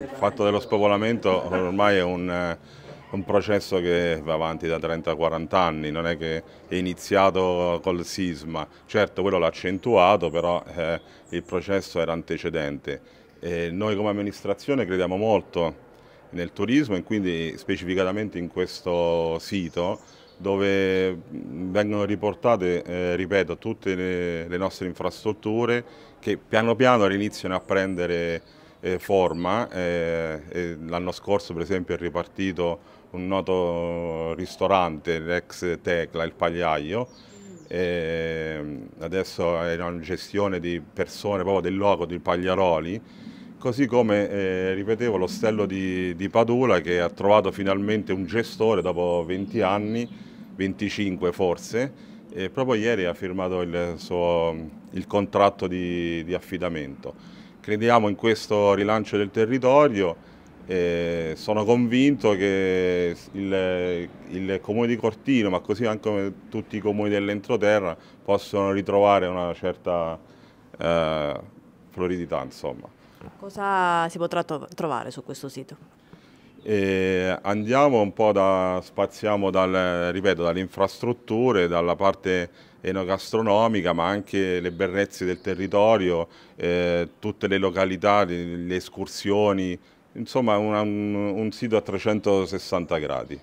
Il fatto dello spopolamento ormai è un, eh, un processo che va avanti da 30-40 anni, non è che è iniziato col sisma, certo quello l'ha accentuato, però eh, il processo era antecedente. E noi come amministrazione crediamo molto nel turismo e quindi specificatamente in questo sito dove vengono riportate, eh, ripeto, tutte le, le nostre infrastrutture che piano piano iniziano a prendere eh, forma. Eh, L'anno scorso per esempio è ripartito un noto ristorante, l'ex Tecla, il Pagliaio, eh, adesso è in gestione di persone proprio del luogo di Pagliaroli, così come eh, ripetevo l'ostello di, di Padula che ha trovato finalmente un gestore dopo 20 anni, 25 forse, e proprio ieri ha firmato il, suo, il contratto di, di affidamento crediamo in questo rilancio del territorio e sono convinto che il, il, comune di Cortino, ma così anche tutti i comuni dell'entroterra, possono ritrovare una certa eh, floridità. Insomma. Cosa si potrà trovare su questo sito? E andiamo un po' da, spaziamo dal, ripeto, dalle infrastrutture, dalla parte enogastronomica, ma anche le bellezze del territorio, eh, tutte le località, le, escursioni, insomma una, un, un sito a 360 gradi.